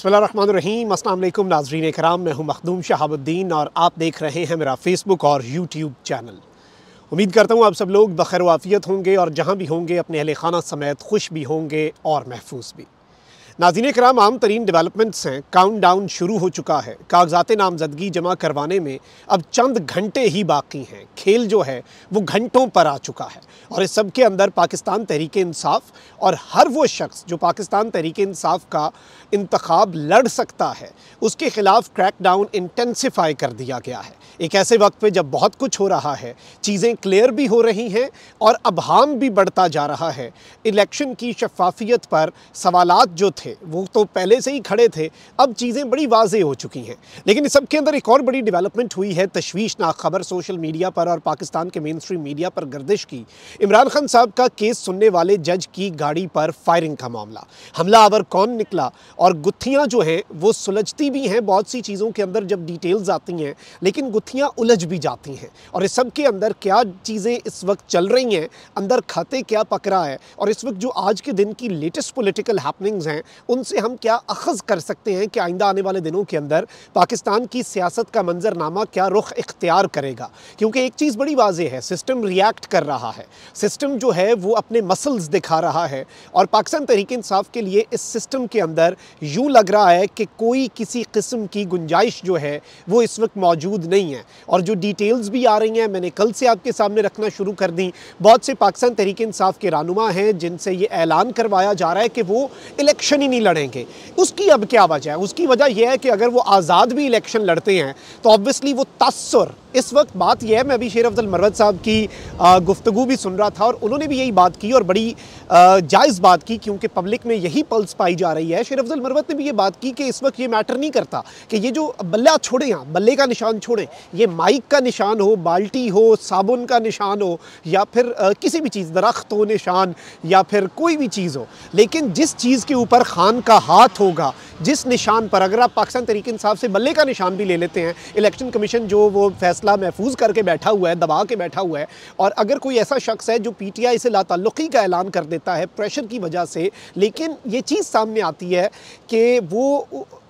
बसमीम अल्लाम नाजरीन कराम मैं हूं मखदूम शहाबुद्दीन और आप देख रहे हैं मेरा फ़ेसबुक और यूट्यूब चैनल उम्मीद करता हूं आप सब लोग बखैर वाफ़ियत होंगे और जहां भी होंगे अपने अहल खाना समेत खुश भी होंगे और महफूज भी नाजीन कराम आम तरीन डेवलपमेंट्स हैं काउंट डाउन शुरू हो चुका है कागजात नामजदगी जमा करवाने में अब चंद घंटे ही बाकी हैं खेल जो है वो घंटों पर आ चुका है और इस सब के अंदर पाकिस्तान तहरीक इंसाफ और हर वो शख्स जो पाकिस्तान तहरीक इंसाफ का इंतखब लड़ सकता है उसके ख़िलाफ़ क्रैक डाउन इंटेंसीफाई कर दिया गया है एक ऐसे वक्त पर जब बहुत कुछ हो रहा है चीज़ें क्लियर भी हो रही हैं और हाम भी बढ़ता जा रहा है इलेक्शन की शफाफियत पर सवाल जो थे थे वो तो पहले से ही खड़े थे अब चीज़ें बड़ी वाजे हो चुकी हैं लेकिन इस सब के अंदर एक और बड़ी डेवलपमेंट हुई है तशवीशनाक खबर सोशल मीडिया पर और पाकिस्तान के मेन स्ट्रीम मीडिया पर गर्दिश की इमरान खान साहब का केस सुनने वाले जज की गाड़ी पर फायरिंग का मामला हमला आवर कौन निकला और गुत्थियाँ जो हैं वो सुलझती भी हैं बहुत सी चीज़ों के अंदर जब डिटेल्स आती हैं लेकिन गुत्थियाँ उलझ भी जाती हैं और इस सब के अंदर क्या चीज़ें इस वक्त चल रही हैं अंदर खाते क्या पकड़ा है और इस वक्त जो आज के दिन की लेटेस्ट पोलिटिकल हैपनिंग्स हैं उनसे हम क्या अखज़ कर सकते हैं कि आइंदा आने वाले दिनों के अंदर पाकिस्तान की सियासत का मंजरनामा क्या रुख इख्तियार करेगा क्योंकि एक चीज़ बड़ी वाजह है सिस्टम रिएक्ट कर रहा है सिस्टम जो है वो अपने मसल्स दिखा रहा है और पाकिस्तान तहरीक इंसाफ के लिए इस सिस्टम के अंदर यूँ लग रहा है कि कोई किसी किस्म की गुंजाइश जो है वो इस वक्त मौजूद नहीं है और जो डिटेल्स भी आ रही हैं मैंने कल से आपके सामने रखना शुरू कर दी बहुत से पाकिस्तान तहरीक इंसाफ के रानुमा हैं जिनसे ये ऐलान करवाया जा रहा है कि वो इलेक्शन दुश्मनी नहीं लड़ेंगे उसकी अब क्या वजह है उसकी वजह यह है कि अगर वो आज़ाद भी इलेक्शन लड़ते हैं तो ऑब्वियसली वो तस्र इस वक्त बात यह है मैं अभी शेर अफजल मरवत साहब की गुफ्तु भी सुन रहा था और उन्होंने भी यही बात की और बड़ी जायज़ बात की क्योंकि पब्लिक में यही पल्स पाई जा रही है शेर अफजल मरवत ने भी ये बात की कि इस वक्त ये मैटर नहीं करता कि ये जो बल्ला छोड़े यहाँ बल्ले का निशान छोड़ें ये माइक का निशान हो बाल्टी हो साबुन का निशान हो या फिर किसी भी चीज़ दरख्त हो निशान या फिर कोई भी चीज़ हो लेकिन जिस चीज़ के ऊपर खान का हाथ होगा जिस निशान पर अगर आप पाकिस्तान तरीक़ान साहब से बल्ले का निशान भी ले लेते हैं इलेक्शन कमीशन जो वो फैसला असला महफूज करके बैठा हुआ है दबा के बैठा हुआ है और अगर कोई ऐसा शख्स है जो पी टी आई से लातल्लुकी का ऐलान कर देता है प्रेशर की वजह से लेकिन ये चीज़ सामने आती है कि वो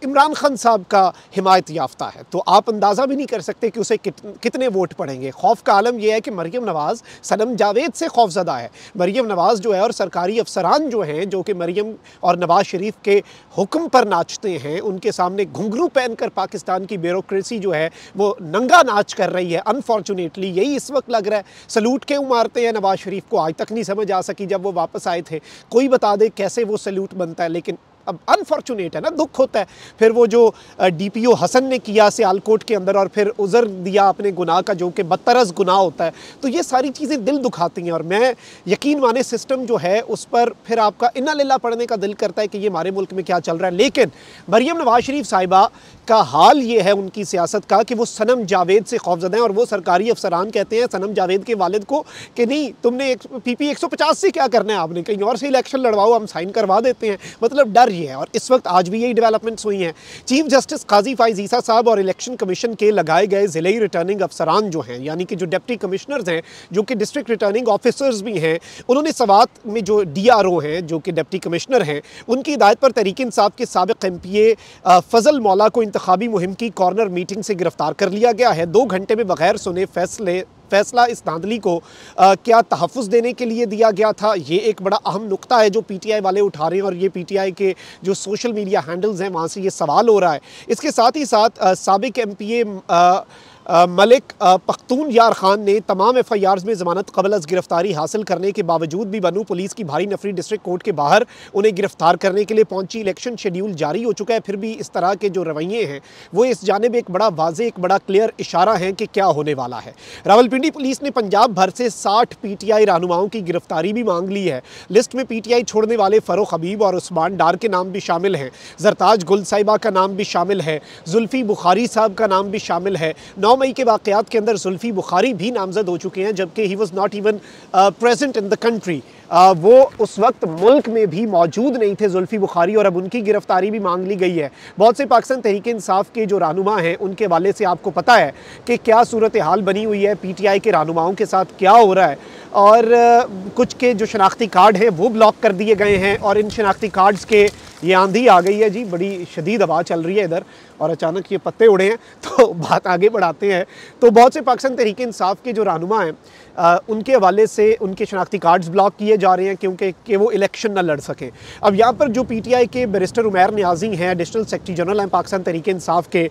इमरान खान साहब का हिमायत याफ्ता है तो आप अंदाज़ा भी नहीं कर सकते कि उसे कित, कितने वोट पड़ेंगे खौफ का आलम यह है कि मरीम नवाज़ सनम जावेद से खौफजदा है मरीम नवाज़ जो है और सरकारी अफसरान जो हैं जो कि मरीम और नवाज़ शरीफ के हुक्म पर नाचते हैं उनके सामने घुंघरू पहन कर पाकिस्तान की ब्यूरोसी जो है वो नंगा नाच कर रही है अनफॉर्चुनेटली यही इस वक्त लग रहा है सलूट क्यों मारते हैं नवाज़ शरीफ को आज तक नहीं समझ आ सकी जब वो वापस आए थे कोई बता दे कैसे वो सल्यूट बनता है लेकिन अब अनफॉर्चुनेट है ना दुख होता है फिर वो जो डीपीओ हसन ने किया सियालकोट के अंदर और फिर उज़र दिया अपने गुनाह का जो कि बदतरस गुनाह होता है तो ये सारी चीज़ें दिल दुखाती हैं और मैं यकीन माने सिस्टम जो है उस पर फिर आपका इन्ना लीला पढ़ने का दिल करता है कि ये हमारे मुल्क में क्या चल रहा है लेकिन मरियम नवाज शरीफ साहिबा का हाल ये है उनकी सियासत का कि वो सनम जावेद से खौफजदा हैं और वो सरकारी अफसरान कहते हैं सनम जावेद के वालद को कि नहीं तुमने पी पी एक सौ पचास से क्या करना है आपने कहीं और से इलेक्शन लड़वाओ हम साइन करवा देते हैं मतलब डर ही है और इस वक्त आज भी यही डेवलपमेंट्स हुई हैं चीफ जस्टिस काजी फाइजीसा साहब और इलेक्शन कमीशन के लगाए गए ज़िले रिटर्निंग अफसरान जो हैं यानी कि जो डिप्टी कमिश्नर्स हैं जो कि डिस्ट्रिक्ट रिटर्निंग ऑफिसर्स भी हैं उन्होंने सवात में जो डी आर ओ हैं जो कि डिप्टी कमिश्नर हैं उनकी हिदायत पर तहरीक इंसाफ के सबक एम पी ए फजल मौला को इंतबी मुहिम की कॉर्नर मीटिंग से गिरफ्तार कर लिया गया है दो घंटे में बगैर सुने फैसले फैसला इस धांधली को आ, क्या तहफ़ देने के लिए दिया गया था ये एक बड़ा अहम नुकता है जो आई वाले उठा रहे हैं और ये आई के जो सोशल मीडिया हैंडल्स हैं वहाँ से ये सवाल हो रहा है इसके साथ ही साथ सबक M P A Malik Pakhtun Yar Khan ने तमाम एफ आई आर्स में ज़मानत कबल अज़ गिरफ्तारी हासिल करने के बावजूद भी बनू पुलिस की भारी नफरी डिस्ट्रिक्ट कोर्ट के बाहर उन्हें गिरफ्तार करने के लिए पहुंची इलेक्शन शेड्यूल जारी हो चुका है फिर भी इस तरह के जो रवैये हैं वो इस जानब एक बड़ा वाज एक बड़ा क्लियर इशारा है कि क्या होने वाला है रावलपिंडी पुलिस ने पंजाब भर से साठ पी टी आई रहनुमाओं की गिरफ्तारी भी मांग ली है लिस्ट में पी टी आई छोड़ने वाले फ़रोख हबीब और उस्मान डार के नाम भी शामिल हैं जरताज गुल साहिबा का नाम भी शामिल है जुल्फ़ी बुखारी साहब का नाम भी शामिल है नौ नौ मई के वाकत के अंदर जुल्फ़ी बुखारी भी नामजद हो चुके हैं जबकि he was not even present in the country वो उस वक्त मुल्क में भी मौजूद नहीं थे जुल्फ़ी बुखारी और अब उनकी गिरफ्तारी भी मांग ली गई है बहुत से पाकिस्तान तहरीक इंसाफ के जो रहनुमा हैं उनके वाले से आपको पता है कि क्या सूरत हाल बनी हुई है पी टी आई के रहनुमाओं के साथ क्या हो रहा है और uh, कुछ के जो शनाख्ती कार्ड हैं वो ब्लॉक कर दिए गए हैं और इन शनाख्ती कार्ड्स के ये आंधी आ गई है जी बड़ी शदीद आवाज़ चल रही है इधर और अचानक ये पत्ते उड़े हैं तो बात आगे बढ़ाते हैं तो बहुत से पाकिस्तान तहरीक इंसाफ के जो रहनुमा हैं उनके हवाले से उनके शनाख्ती कार्ड्स ब्लॉक किए जा रहे हैं क्योंकि कि वो इलेक्शन ना लड़ सकें अब यहाँ पर जो पी टी आई के बरिस्टर उमैर न्याजी हैं एडिशनल सेक्रटरी जनरल हैं पाकिस्तान तरीके इंसाफ के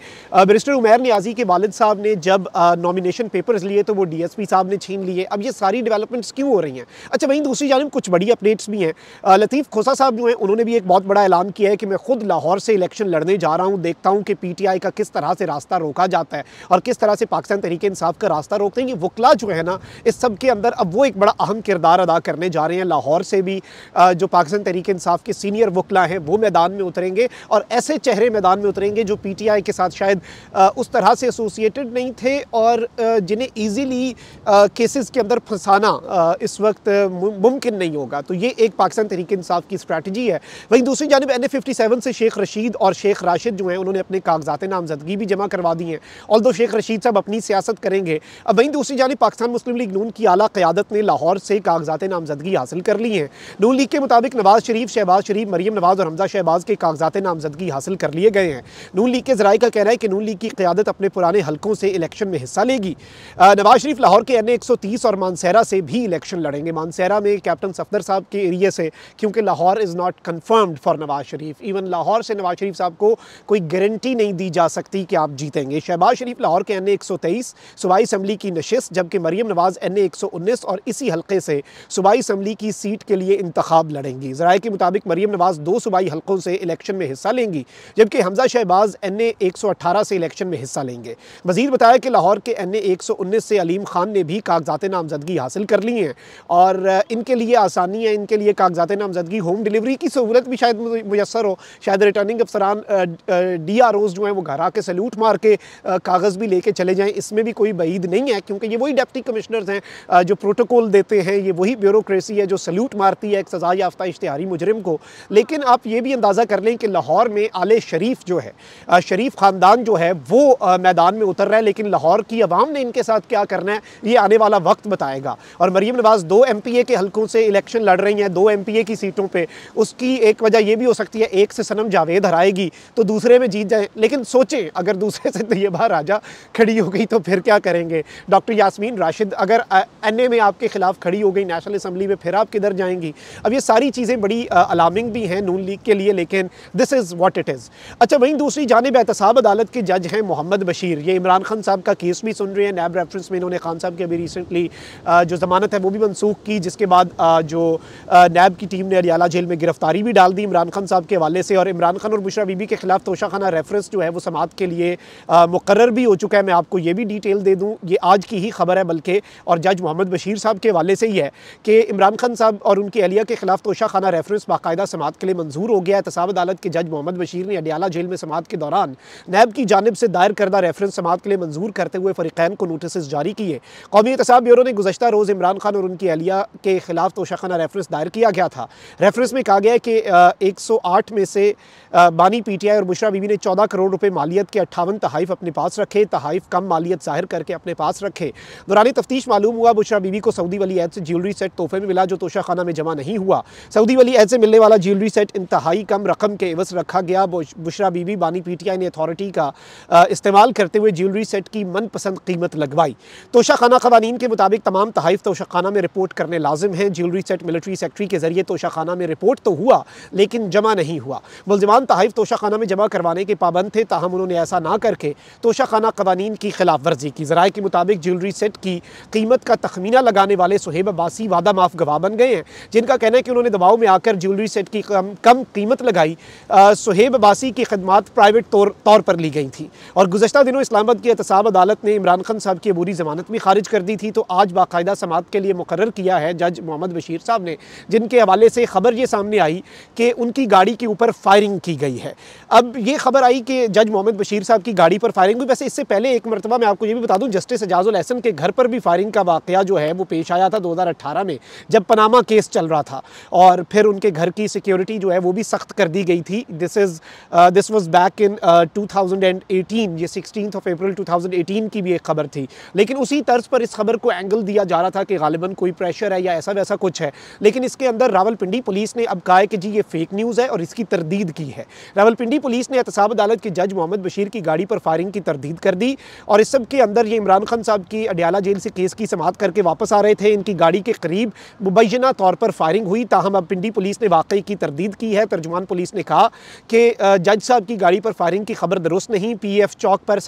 बरिस्टर उमैर न्याजी के वालद साहब ने जब नॉमिनेशन पेपर्स लिए तो वो डी एस पी साहब ने छीन लिए अब ये सारी डेवलपमेंट्स क्यों हो रही हैं अच्छा वहीं दूसरी जानब कुछ बड़ी अपडेट्स भी हैं लतीफ़ खोसा साहब जो हैं उन्होंने भी एक बहुत बड़ा ऐलान किया है कि मैं खुद लाहौर से इलेक्शन लड़ने जा रहा हूँ देखता हूँ कि पीटीआई का किस तरह से रास्ता रोका जाता है और किस तरह से पाकिस्तान तरीके इंसाफ का रास्ता रोकते हैं ये वकला जो है ना इस सब के अंदर अब वो एक बड़ा अहम किरदार अदा करने जा रहे हैं लाहौर से भी जो पाकिस्तान तरीके इंसाफ के सीनियर वकला हैं वो मैदान में उतरेंगे और ऐसे चेहरे मैदान में उतरेंगे जो पी टी आई के साथ शायद उस तरह से एसोसिएटेड नहीं थे और जिन्हें ईजीली केसेस के अंदर फंसाना इस वक्त मुमकिन नहीं होगा तो ये एक पाकिस्तान तरीके इंसाफ की स्ट्रैटी है वहीं दूसरी जानब एन ए फिफ्टी सेवन से शेख रशीद और शेख राशिद जो हैं उन्होंने अपने कागजात नामजदगी भी जमा करवा दी हैं और दो शेख रशीद साहब अपनी सियासत करेंगे अब वहीं दूसरी जानी पाकिस्तान मुस्लिम लीग नून की अला क़्यादत ने लाहौर से कागजात नामजदगी हासिल कर ली है नून लीग के मुताबिक नवाज़ शरीफ शहबाज शरीफ मरीम नवाज़ और हमजा शहबाज के कागजात नामजदगी हासिल कर लिए गए हैं नून लीग के जराये का कहना है कि नून लीग की क्यादत अपने पुराने हल्कों से इलेक्शन में हिस्सा लेगी नवाज शरीफ लाहौर के एन ए एक सौ तीस और मानसहरा से भी इलेक्शन लड़ेंगे मानसहरा में कैप्टन सफदर साहब के एरिए से क्योंकि Lahore is not confirmed for Nawaz Sharif even Lahore से नवाज शरीफ साहब को कोई गारंटी गारंटी नहीं दी जा सकती कि आप जीतेंगे शहबाज शरीफ लाहौर के एन ए एक सौ तेईस सूबाई असम्बली की नशस्त जबकि मरीम नवाज़ एन ए एक सौ उन्नीस और इसी हल्के से सूबाई असम्बली की सीट के लिए इंतखब लड़ेंगी जरा के मुताबिक मरीम नवाज़ दो सूबाई हल्कों से इलेक्शन में हिस्सा लेंगी जबकि हमजा शहबाज एन ए एक सौ अट्ठारह से इलेक्शन में हिस्सा लेंगे मजीद बताया कि लाहौर के एन ए एक सौ उन्नीस से अलीम खान ने भी कागजात नामजदगी हासिल कर ली हैं और इनके लिए आसानी है इनके लिए कागजात नामजदगी होम डिलीवरी की सहूलत भी शायद मुयसर हो शायद रिटर्निंग अफसरान डी आर ओ रोज़ जो है वो घर आके सल्यूट मार के कागज़ भी लेके चले जाएं इसमें भी कोई बईद नहीं है क्योंकि ये वही डेप्टी कमिश्नर्स हैं जो प्रोटोकॉल देते हैं ये वही ब्यूरोसी है जो सल्यूट मारती है एक सज़ा याफ्ता इश्तहारी मुजरम को लेकिन आप ये भी अंदाज़ा कर लें कि लाहौर में आले शरीफ जो है शरीफ ख़ानदान जो है वो मैदान में उतर रहा है लेकिन लाहौर की आवाम ने इनके साथ क्या करना है ये आने वाला वक्त बताएगा और मरीम नवाज़ दो एम पी ए के हल्कों से इलेक्शन लड़ रही हैं दो एम पी ए की सीटों पर उसकी एक वजह यह भी हो सकती है एक से सनम जावेद हराएगी तो दूसरे में जीत जाए लेकिन सोचें अगर दूसरे से तो बार राजा खड़ी हो गई तो फिर क्या करेंगे डॉक्टर यासमीन राशिद अगर एन में आपके ख़िलाफ़ खड़ी हो गई नेशनल असम्बली में फिर आप किधर जाएंगी अब ये सारी चीज़ें बड़ी अलार्मिंग भी हैं नून लीग के लिए लेकिन this is what it is अच्छा वहीं दूसरी जानब एहतसाब अदालत के जज हैं मोहम्मद बशीर ये इमरान खान साहब का केस भी सुन रहे हैं नैब रेफरेंस में इन्होंने खान साहब की अभी रिसेंटली जो ज़मानत है वो भी मनसूख की जिसके बाद जो नैब की टीम ने अरियाला जेल में गिरफ्तारी भी डाल दी इमरान खान साहब के हवाले से और इमरान खान और बुशरा बीबी के खिलाफ तोशाखाना रेफरेंस कॉन्फ्रेंस जो है वो समात के लिए मुकर भी हो चुका है मैं आपको ये भी डिटेल दे दूँ ये आज की ही खबर है बल्कि और जज मोहम्मद बशीर साहब के हवाले से ही है कि इमरान खान साहब और उनकी अलिया के खिलाफ तोशा खाना रेफरेंस बाकायदा समात के लिए मंजूर हो गया है तसाब अदालत के जज मोहम्मद बशीर ने अडियाला जेल में समात के दौरान नैब की जानब से दायर करदा रेफरेंस समात के लिए मंजूर करते हुए फरीकैन को नोटिस जारी किए कौमी एहतसाब ब्यूरो ने गुजशत रोज़ इमरान खान और उनकी अलिया के खिलाफ तोशाखाना रेफरेंस दायर किया गया था रेफरेंस में कहा गया है कि एक सौ आठ में से बानी पी टी आई और मुश्रा बीबी ने चौदह करोड़ रुपए मालियत के अट्ठावन तहाइफ अपने पास रखे तहाइफ कम मालियत जाहिर करके अपने पास रखे दौरान तफ्तीश मालूम हुआ बुशरा बीबी को सऊदी वली ऐद से ज्वेलरी सेट तोहफे में मिला जो तोशा खाना में जमा नहीं हुआ सऊदी वली ऐद से मिलने वाला ज्वेलरी सेट इंतहाई कम रकम के एवज रखा गया बुशरा बीबी बानी पीटीआई ने अथॉरिटी का इस्तेमाल करते हुए ज्वेलरी सेट की मनपसंद कीमत लगवाई तोशा खाना कवानीन के मुताबिक तमाम तहाइफ तोशा खाना में रिपोर्ट करने लाजिम है ज्वेलरी सेट मिलिट्री सेक्ट्री के जरिए तोशा खाना में रिपोर्ट तो हुआ लेकिन जमा नहीं हुआ मुलजमान तहाइफ तोशा खाना में जमा करवाने के पाबंद पाबंद थे ताहम उन्होंने ऐसा ना करके तोशाखाना कवानीन की खिलाफ वर्जी की जराए के मुताबिक ज्वेलरी सेट की कीमत का तखमीना लगाने वाले सुहेब अब्बासी वादा माफ गवाह बन गए हैं जिनका कहना है कि उन्होंने दबाव में आकर ज्वेलरी सेट की कम कम कीमत लगाई सुहेब अब्बासी की खदमात प्राइवेट तौर तौर पर ली गई थी और गुजशत दिनों इस्लामाबाद की एहतसाब अदालत ने इमरान खान साहब की अबूरी जमानत भी खारिज कर दी थी तो आज बाकायदा समात के लिए मुकर किया है जज मोहम्मद बशीर साहब ने जिनके हवाले से खबर ये सामने आई कि उनकी गाड़ी के ऊपर फायरिंग की गई है अब ये खबर आई कि जज मोहम्मद बशीर साहब की गाड़ी पर फायरिंग हुई वैसे इससे पहले एक मरतबा मैं आपको ये भी बता दूं जस्टिस एजाजुल एहसन के घर पर भी फायरिंग का वाकया जो है वो पेश आया था दो में जब पनामा केस चल रहा था और फिर उनके घर की सिक्योरिटी जो है वो भी सख्त कर दी गई थी this is this was back in to ये सिक्सटीन ऑफ अप्रैल 2018 की भी एक खबर थी लेकिन उसी तर्ज पर इस खबर को एंगल दिया जा रहा था कि गालिबा कोई प्रेशर है या ऐसा वैसा कुछ है लेकिन इसके अंदर रावलपिंडी पुलिस ने अब कहा है कि जी ये फेक न्यूज़ है और इसकी तरदीद की है रावलपिंडी पुलिस ने एहतसाब अदालत अदालत के जज मोहम्मद बशीर की गाड़ी पर फायरिंग की तरदीद कर दी और इस सब के अंदर ये इमरान खान साहब की अडियाला जेल से केस की समाप्त करके वापस आ रहे थे इनकी गाड़ी के करीब मुबैना तौर पर फायरिंग हुई ताहम अब पिंडी पुलिस ने वाकई की तरदीद की है तर्जुमान पुलिस ने कहा कि जज साहब की गाड़ी पर फायरिंग की खबर दुरुस्त नहीं पी एफ चौक पर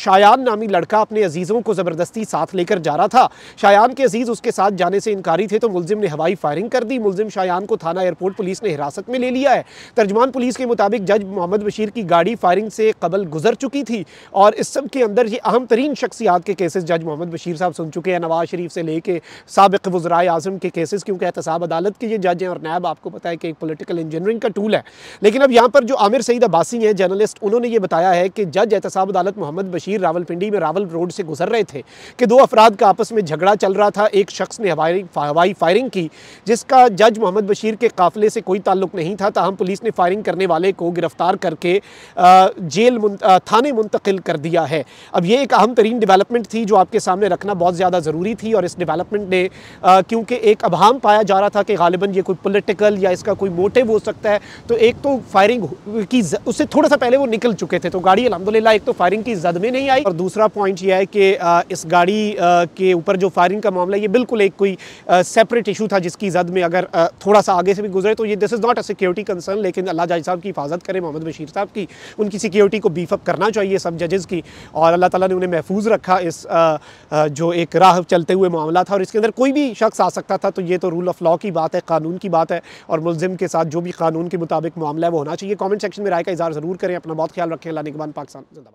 शायान नामी लड़का अपने अजीज़ों को ज़बरदस्ती साथ लेकर जा रहा था शायान के अजीज़ उसके साथ जाने से इनकारी थे तो मुलिम ने हवाई फायरिंग कर दी मुलिम शायान को थाना एयरपोर्ट पुलिस ने हिरासत में ले लिया है तर्जुमान पुलिस के मुताबिक जज मोहम्मद बशीर की की गाड़ी फायरिंग से कबल गुजर चुकी थी और इस सब के अंदर ये अहम तरीन शख्सियात के केसेस जज मोहम्मद बशीर साहब सुन चुके हैं नवाज शरीफ से लेके सबक वजराए आजम के केसेस क्योंकि एहतसाब अदालत के ये जज हैं और नैब आपको पता है कि एक पोलिटिकल इंजीनियरिंग का टूल है लेकिन अब यहाँ पर जो आमिर सईद अब्बासी हैं जर्नलिस्ट उन्होंने ये बताया है कि जज एहतसाब अदालत मोहम्मद बशीर रावलपिंडी में रावल रोड से गुजर रहे थे कि दो अफराद का आपस में झगड़ा चल रहा था एक शख्स ने हवाई फायरिंग की जिसका जज मोहम्मद बशीर के काफिले से कोई ताल्लुक नहीं था तहम पुलिस ने फायरिंग करने वाले को गिरफ्तार करके जेल मुन, थाने मुंतकिल कर दिया है अब ये एक अहम तरीन डेवलपमेंट थी जो आपके सामने रखना बहुत ज़्यादा ज़रूरी थी और इस डेवलपमेंट ने क्योंकि एक अभाम पाया जा रहा था कि गालिबा ये कोई पोलिटिकल या इसका कोई मोटिव हो सकता है तो एक तो फायरिंग की उससे थोड़ा सा पहले वो निकल चुके थे तो गाड़ी अलहमदिल्ला एक तो फायरिंग की जद में नहीं आई और दूसरा पॉइंट ये है कि इस गाड़ी के ऊपर जो फायरिंग का मामला ये बिल्कुल एक कोई सेपरेट इशू था जिसकी जद में अगर थोड़ा सा आगे से भी गुजरे तो ये this is not a security concern लेकिन अल्लाह जाय साहब की हिफाजत करें मोहम्मद बशीर साहब की की उनकी सिक्योरिटी को बीफअप करना चाहिए सब जजेज़ की और अल्लाह ताला ने उन्हें महफूज रखा इस जो एक राह चलते हुए मामला था और इसके अंदर कोई भी शख्स आ सकता था तो ये तो रूल ऑफ लॉ की बात है कानून की बात है और मुलजिम के साथ जो भी कानून के मुताबिक मामला है वो होना चाहिए कॉमेंट सेक्शन में राय का इजहार ज़रूर करें अपना बहुत ख्याल रखें अल्लाह निगबान पाकिस्तान जिंदाबाद